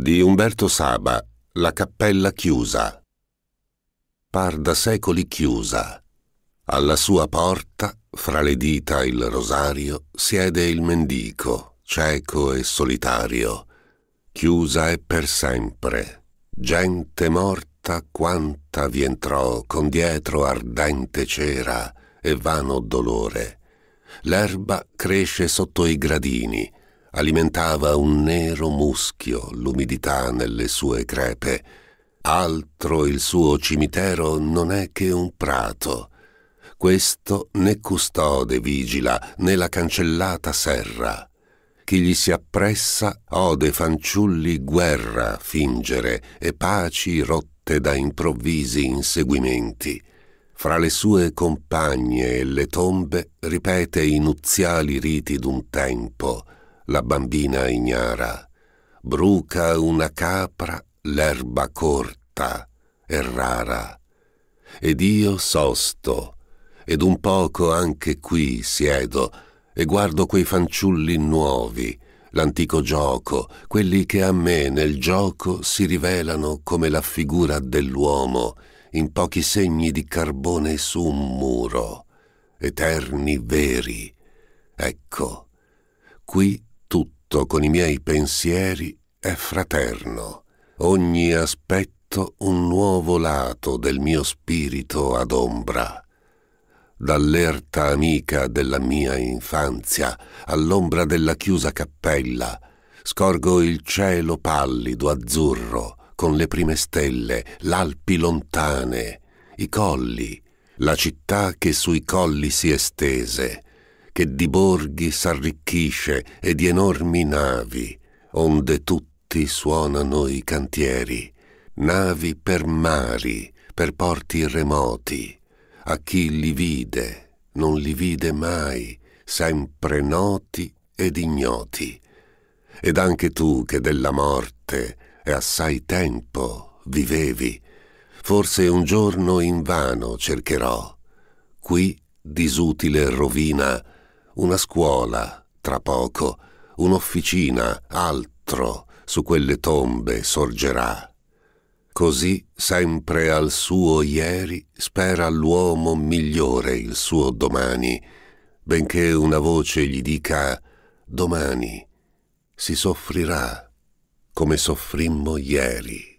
di Umberto Saba, La cappella chiusa. Par da secoli chiusa. Alla sua porta, fra le dita il rosario, siede il mendico, cieco e solitario. Chiusa è per sempre. Gente morta quanta vi entrò con dietro ardente cera e vano dolore. L'erba cresce sotto i gradini, alimentava un nero muschio l'umidità nelle sue crepe. Altro il suo cimitero non è che un prato. Questo né custode vigila né la cancellata serra. Chi gli si appressa ode fanciulli guerra fingere e paci rotte da improvvisi inseguimenti. Fra le sue compagne e le tombe ripete i nuziali riti d'un tempo – la bambina ignara, bruca una capra l'erba corta e rara. Ed io sosto, ed un poco anche qui siedo, e guardo quei fanciulli nuovi, l'antico gioco, quelli che a me nel gioco si rivelano come la figura dell'uomo, in pochi segni di carbone su un muro, eterni veri. Ecco, qui contatto con i miei pensieri è fraterno, ogni aspetto un nuovo lato del mio spirito adombra. Dall'erta amica della mia infanzia all'ombra della chiusa cappella, scorgo il cielo pallido azzurro con le prime stelle, l'Alpi lontane, i colli, la città che sui colli si estese, che di borghi s'arricchisce e di enormi navi, onde tutti suonano i cantieri, navi per mari, per porti remoti, a chi li vide, non li vide mai, sempre noti ed ignoti. Ed anche tu che della morte e assai tempo vivevi, forse un giorno in vano cercherò, qui disutile rovina, una scuola, tra poco, un'officina, altro, su quelle tombe sorgerà. Così sempre al suo ieri spera l'uomo migliore il suo domani, benché una voce gli dica domani si soffrirà come soffrimmo ieri.